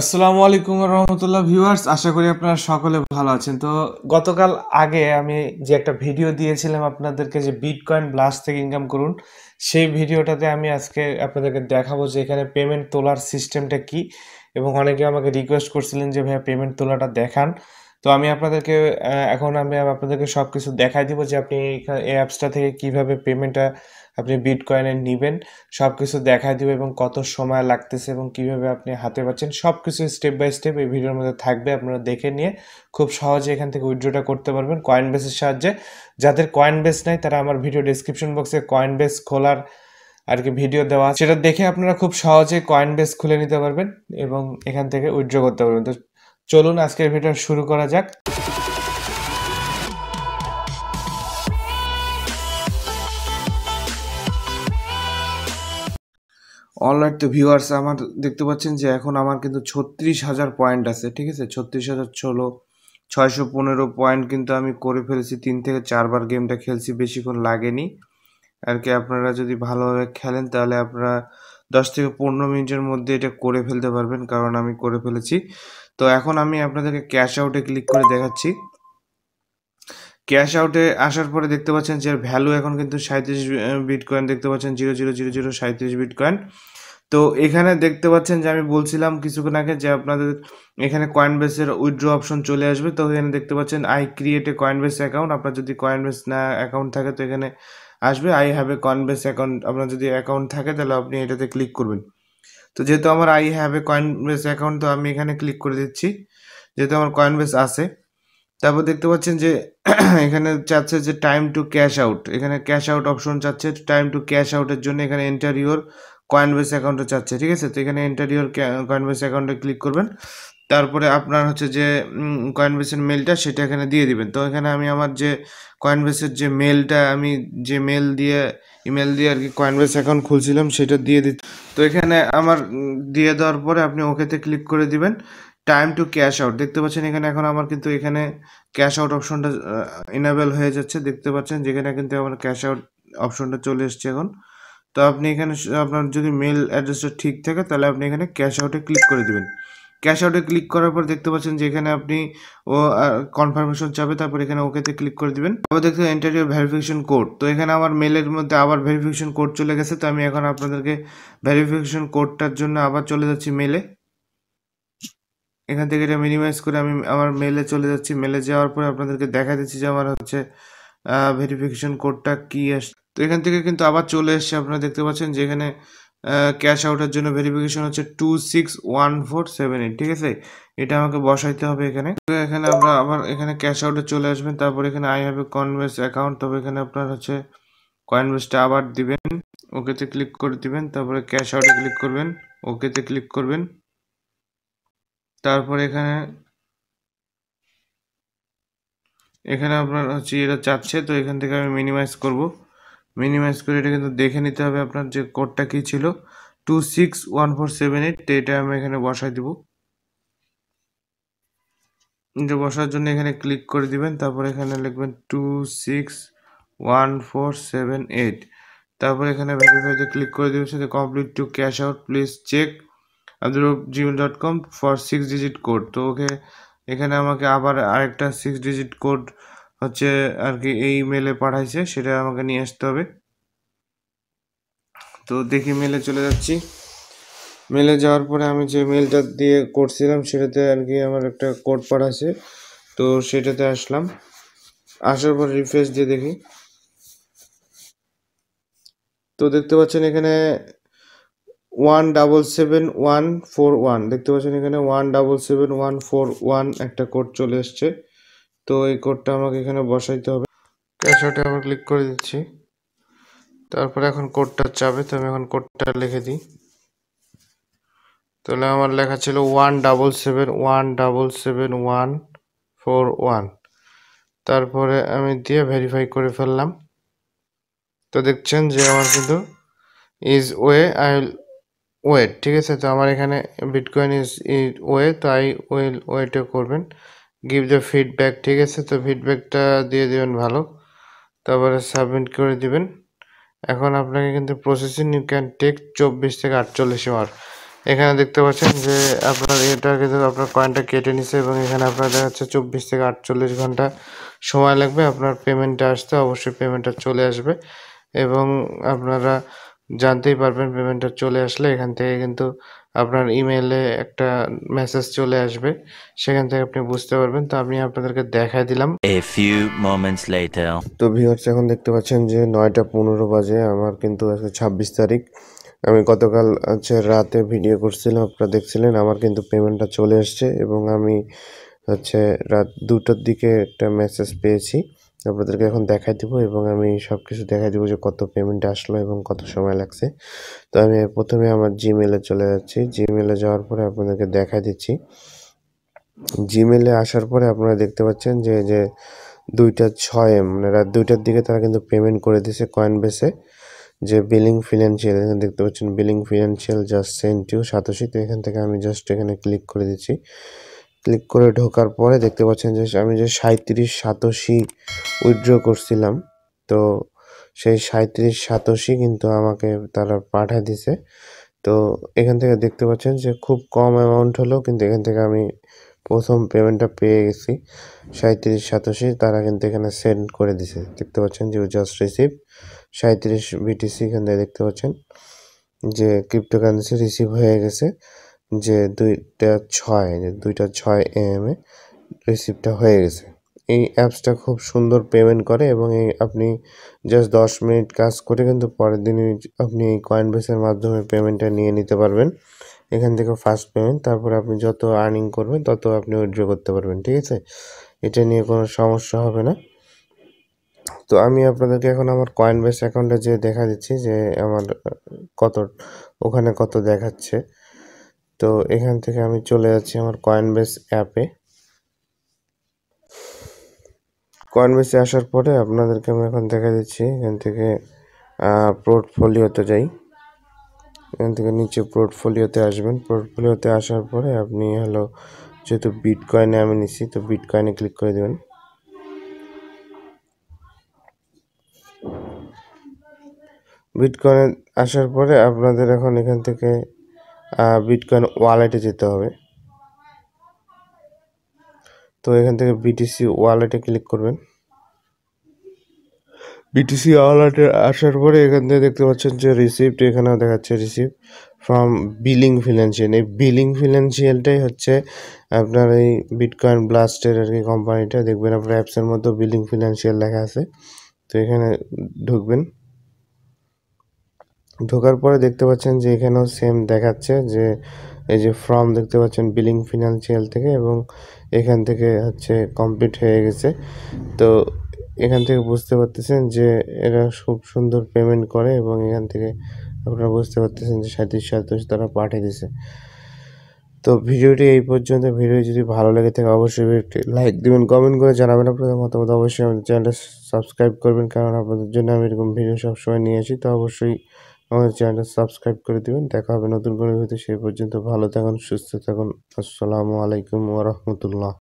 আসসালামু আলাইকুম রহমতুল্লাহ ভিউয়ার্স আশা করি আপনারা সকলে ভালো আছেন তো গতকাল আগে আমি যে একটা ভিডিও দিয়েছিলাম আপনাদেরকে যে বিটকয়েন ব্লাস্ট থেকে ইনকাম করুন সেই ভিডিওটাতে আমি আজকে আপনাদেরকে দেখাবো যে এখানে পেমেন্ট তোলার সিস্টেমটা কি এবং অনেকে আমাকে রিকোয়েস্ট করছিলেন যে ভাইয়া পেমেন্ট তোলাটা দেখান তো আমি আপনাদেরকে এখন আমি আপনাদেরকে সব কিছু দেখাই দিব যে আপনি এই অ্যাপসটা থেকে কিভাবে পেমেন্টটা আপনি বিট কয়েনে নেবেন সব কিছু দেখাই দিব এবং কত সময় লাগতেছে এবং কিভাবে আপনি হাতে পাচ্ছেন সব কিছু স্টেপ বাই স্টেপ এই ভিডিওর মধ্যে থাকবে আপনারা দেখে নিয়ে খুব সহজে এখান থেকে উইড্রোটা করতে পারবেন কয়েন বেসের সাহায্যে যাদের কয়েন বেস নাই তারা আমার ভিডিও ডিসক্রিপশন বক্সে কয়েন বেস খোলার আর কি ভিডিও দেওয়া সেটা দেখে আপনারা খুব সহজে কয়েন বেস খুলে নিতে পারবেন এবং এখান থেকে উইড্রো করতে পারবেন তো চলুন আজকের ভিডিও শুরু করা যাক অলরাইট তো ভিউয়ার্স আমার দেখতে পাচ্ছেন যে এখন আমার কিন্তু ছত্রিশ হাজার পয়েন্ট আছে ঠিক আছে ছত্রিশ হাজার ষোলো ছয়শো পনেরো পয়েন্ট কিন্তু আমি করে ফেলেছি তিন থেকে চারবার গেমটা খেলছি বেশিক্ষণ লাগেনি আর কি আপনারা যদি ভালোভাবে খেলেন তাহলে আপনারা দশ থেকে পনেরো মিনিটের মধ্যে এটা করে ফেলতে পারবেন কারণ আমি করে ফেলেছি তো এখন আমি আপনাদেরকে ক্যাশ আউটে ক্লিক করে দেখাচ্ছি ক্যাশ আউটে আসার পরে দেখতে পাচ্ছেন যে ভ্যালু এখন কিন্তু সাঁত্রিশ বিটকয়েন দেখতে পাচ্ছেন জিরো জিরো জিরো জিরো সাঁত্রিশ বিটকয়েন তো এখানে দেখতে পাচ্ছেন যে আমি বলছিলাম কিছুক্ষণ আগে যে আপনাদের এখানে কয়েন বেসের উইড্রো অপশন চলে আসবে তো এখানে দেখতে পাচ্ছেন I create a base account আপনার যদি বেস না অ্যাকাউন্ট থাকে তো এখানে আসবে I have a base account আপনার যদি অ্যাকাউন্ট থাকে তাহলে আপনি এটাতে ক্লিক করবেন তো যেহেতু আমার I have a Coinbase account তো আমি এখানে ক্লিক করে দিচ্ছি যেহেতু আমার কয়েন বেস আসে তারপর দেখতে পাচ্ছেন যে এখানে চাচ্ছে যে টাইম টু ক্যাশ আউট এখানে ক্যাশ আউট অপশন চাচ্ছে টাইম টু ক্যাশ আউটের জন্য এখানে এন্টার ইউর কয়েন বেস অ্যাকাউন্টে চাচ্ছে ঠিক আছে তো এখানে এন্টার ইউর কয়েন বেস অ্যাকাউন্টে ক্লিক করবেন তারপরে আপনার হচ্ছে যে কয়েনবেসের মেলটা সেটা এখানে দিয়ে দিবেন তো এখানে আমি আমার যে কয়েনবেসের যে মেলটা আমি যে মেল দিয়ে ইমেল দিয়ে আর কি কয়েনবেস অ্যাকাউন্ট খুলছিলাম সেটা দিয়ে দিত তো এখানে আমার দিয়ে দেওয়ার পরে আপনি ওকেতে ক্লিক করে দিবেন টাইম টু ক্যাশ আউট দেখতে পাচ্ছেন এখানে এখন আমার কিন্তু এখানে ক্যাশ আউট অপশনটা ইনেবেল হয়ে যাচ্ছে দেখতে পাচ্ছেন যেখানে কিন্তু আমার ক্যাশ আউট অপশনটা চলে এসছে এখন তো আপনি এখানে আপনার যদি মেল অ্যাড্রেসটা ঠিক থাকে তাহলে আপনি এখানে ক্যাশ আউটে ক্লিক করে দেবেন ক্যাশ আউটে ক্লিক করার পর দেখতে পাচ্ছেন যে এখানে আপনি ও কনফার্মেশন চাবে তারপর এখানে ওকেতে ক্লিক করে দিবেন আবার দেখতে এন্টার ইউর ভেরিফিকেশন কোড তো এখানে আমার মেলের মধ্যে আবার ভেরিফিকেশন কোড চলে গেছে তো আমি এখন আপনাদেরকে ভেরিফিকেশন কোডটার জন্য আবার চলে যাচ্ছি মেলে এখান থেকে এটা মিনিমাইজ করে আমি আমার মেলে চলে যাচ্ছি মেলে যাওয়ার পরে আপনাদেরকে দেখা দিচ্ছি যে আমার হচ্ছে ভেরিফিকেশন কোডটা কী আস তো এখান থেকে কিন্তু আবার চলে এসছে আপনারা দেখতে পাচ্ছেন যে এখানে ক্যাশ আউটের জন্য ভেরিফিকেশন হচ্ছে two six one four seven eight ঠিক আছে এটা আমাকে বসাইতে হবে এখানে এখানে আমরা আবার এখানে ক্যাশ আউটে চলে আসবেন তারপর এখানে I have a Coinbase account তবে এখানে আপনার হচ্ছে কয়েনভেসটা আবার দিবেন ওকেতে ক্লিক করে দিবেন তারপরে ক্যাশ আউটে ক্লিক করবেন ওকেতে ক্লিক করবেন তারপর এখানে এখানে আপনার হচ্ছে এটা চাচ্ছে তো এখান থেকে আমি মিনিমাইজ করবো মিনিমাইজ করে এটা কিন্তু দেখে নিতে হবে আপনার যে কোডটা কী ছিল two six one four seven eight এটা আমি এখানে বসাই দিব যে বসার জন্য এখানে ক্লিক করে দিবেন তারপর এখানে লিখবেন two six one four seven eight তারপর এখানে ভেরিফাইতে ক্লিক করে দেবেন সাথে complete to cash out please check your Gmail dot com for six digit code তো ওকে এখানে আমাকে আবার আরেকটা সিক্স ডিজিট কোড হচ্ছে আর কি এই মেলে পাঠাইছে সেটা আমাকে নিয়ে আসতে হবে তো দেখি মেলে চলে যাচ্ছি মেলে যাওয়ার পরে আমি যে মেলটা দিয়ে করছিলাম সেটাতে আর কি আমার একটা কোড পাঠাইছে তো সেটাতে আসলাম আসার পর রিফ্রেশ দিয়ে দেখি তো দেখতে পাচ্ছেন এখানে one double seven one four one দেখতে পাচ্ছেন এখানে one double seven one four one একটা কোড চলে এসছে তো এই কোডটা আমাকে এখানে বসাইতে হবে ক্যাশআউটে আবার ক্লিক করে দিচ্ছি তারপরে এখন কোডটা চাবে তো আমি এখন কোডটা লিখে দিই তাহলে আমার লেখা ছিল one double seven one double seven one four one তারপরে আমি দিয়ে ভেরিফাই করে ফেললাম তো দেখছেন যে আমার কিন্তু is way I will wait ঠিক আছে তো আমার এখানে বিটকয়েন ইজ ইজ ওয়ে তো আই উইল ওয়েটে করবেন গিভ দ্য ফিডব্যাক ঠিক আছে তো ফিডব্যাকটা দিয়ে দেবেন ভালো তারপরে সাবমিট করে দিবেন এখন আপনাকে কিন্তু প্রসেসিং ইউ ক্যান টেক চব্বিশ থেকে আটচল্লিশ আওয়ার এখানে দেখতে পাচ্ছেন যে আপনার এটা কিন্তু আপনার কয়েনটা কেটে নিচ্ছে এবং এখানে আপনার দেখা যাচ্ছে চব্বিশ থেকে আটচল্লিশ ঘন্টা সময় লাগবে আপনার পেমেন্টটা আসতে অবশ্যই পেমেন্টটা চলে আসবে এবং আপনারা জানতেই পারবেন পেমেন্টটা চলে আসলে এখান থেকে কিন্তু আপনার ইমেলে একটা মেসেজ চলে আসবে সেখান থেকে আপনি বুঝতে পারবেন তো আমি আপনাদেরকে দেখায় দিলাম এ ফিউ মোমেন্টস লেটার তো ভিউয়ার্স এখন দেখতে পাচ্ছেন যে নয়টা পনেরো বাজে আমার কিন্তু আজকে ছাব্বিশ তারিখ আমি গতকাল হচ্ছে রাতে ভিডিও করছিলাম আপনারা দেখছিলেন আমার কিন্তু পেমেন্টটা চলে আসছে এবং আমি হচ্ছে রাত দুটোর দিকে একটা মেসেজ পেয়েছি আপনাদেরকে এখন দেখাই দিব এবং আমি সব কিছু দেখাই দেবো যে কত পেমেন্ট আসলো এবং কত সময় লাগছে তো আমি প্রথমে আমার জিমেলে চলে যাচ্ছি জিমেলে যাওয়ার পরে আপনাদেরকে দেখাই দিচ্ছি জিমেলে আসার পরে আপনারা দেখতে পাচ্ছেন যে যে দুইটা ছয় এম মানে রাত দুইটার দিকে তারা কিন্তু পেমেন্ট করে দিয়েছে কয়েন বেসে যে বিলিং ফিনান্সিয়াল এখানে দেখতে পাচ্ছেন বিলিং ফিনান্সিয়াল জাস্ট সেন্টিও সাতাশি তো এখান থেকে আমি জাস্ট এখানে ক্লিক করে দিচ্ছি ক্লিক করে ঢোকার পরে দেখতে পাচ্ছেন যে আমি যে সাঁত্রিশ সাতাশি উইড্র করছিলাম তো সেই সাঁত্রিশ সাতাশি কিন্তু আমাকে তারা পাঠা দিছে তো এখান থেকে দেখতে পাচ্ছেন যে খুব কম অ্যামাউন্ট হলেও কিন্তু এখান থেকে আমি প্রথম পেমেন্টটা পেয়ে গেছি সাঁত্রিশ সাতাশি তারা কিন্তু এখানে সেন্ড করে দিছে দেখতে পাচ্ছেন যে জাস্ট রিসিভ সাঁত্রিশ বিটিসি এখান থেকে দেখতে পাচ্ছেন যে ক্রিপ্টোকারেন্সি রিসিভ হয়ে গেছে যে দুইটা ছয় যে দুইটা ছয় এম এ রিসিপ্টটা হয়ে গেছে এই অ্যাপসটা খুব সুন্দর পেমেন্ট করে এবং এই আপনি জাস্ট দশ মিনিট কাজ করে কিন্তু পরের দিনই আপনি এই কয়েন বেসের মাধ্যমে পেমেন্টটা নিয়ে নিতে পারবেন এখান থেকে ফার্স্ট পেমেন্ট তারপর আপনি যত আর্নিং করবেন তত আপনি উইড্র করতে পারবেন ঠিক আছে এটা নিয়ে কোনো সমস্যা হবে না তো আমি আপনাদেরকে এখন আমার কয়েন বেস অ্যাকাউন্টে যে দেখা দিচ্ছি যে আমার কত ওখানে কত দেখাচ্ছে তো এখান থেকে আমি চলে যাচ্ছি আমার কয়েনবেস অ্যাপে কয়েনবেসে আসার পরে আপনাদেরকে আমি এখন দেখা দিচ্ছি এখান থেকে পোর্টফোলিওতে যাই এখান থেকে নিচে পোর্টফোলিওতে আসবেন পোর্টফোলিওতে আসার পরে আপনি হলো যেহেতু বিটকয়েনে আমি নিচ্ছি তো বিটকয়েনে ক্লিক করে দেবেন বিটকয়েনে আসার পরে আপনাদের এখন এখান থেকে বিটকয়েন ওয়ালেটে যেতে হবে তো এখান থেকে বিটিসি ওয়ালেটে ক্লিক করবেন বিটিসি ওয়ালেটে আসার পরে এখান থেকে দেখতে পাচ্ছেন যে রিসিপ্ট এখানেও দেখাচ্ছে রিসিপ্ট ফ্রম বিলিং ফিনান্সিয়াল এই বিলিং ফিনান্সিয়ালটাই হচ্ছে আপনার এই বিটকয়েন ব্লাস্টের আর কি কোম্পানিটা দেখবেন আপনার অ্যাপসের মতো বিলিং ফিনান্সিয়াল লেখা আছে তো এখানে ঢুকবেন ঢোকার পরে দেখতে পাচ্ছেন যে এখানেও সেম দেখাচ্ছে যে এই যে ফর্ম দেখতে পাচ্ছেন বিলিং ফিনান্সিয়াল থেকে এবং এখান থেকে হচ্ছে কমপ্লিট হয়ে গেছে তো এখান থেকে বুঝতে পারতেছেন যে এরা খুব সুন্দর পেমেন্ট করে এবং এখান থেকে আপনারা বুঝতে পারতেছেন যে সাঁত্রিশ সাতাশ তারা পাঠিয়ে দিছে তো ভিডিওটি এই পর্যন্ত ভিডিও যদি ভালো লেগে থাকে অবশ্যই একটি লাইক দেবেন কমেন্ট করে জানাবেন আপনাদের মতামত অবশ্যই আমাদের চ্যানেলটা সাবস্ক্রাইব করবেন কারণ আপনাদের জন্য আমি এরকম ভিডিও সবসময় নিয়ে আসি তো অবশ্যই আমাদের চ্যানেলটা সাবস্ক্রাইব করে দিবেন দেখা হবে নতুন কোনো ভিডিওতে সেই পর্যন্ত ভালো থাকুন সুস্থ থাকুন আসসালামু আলাইকুম ওরহমতুল্লাহ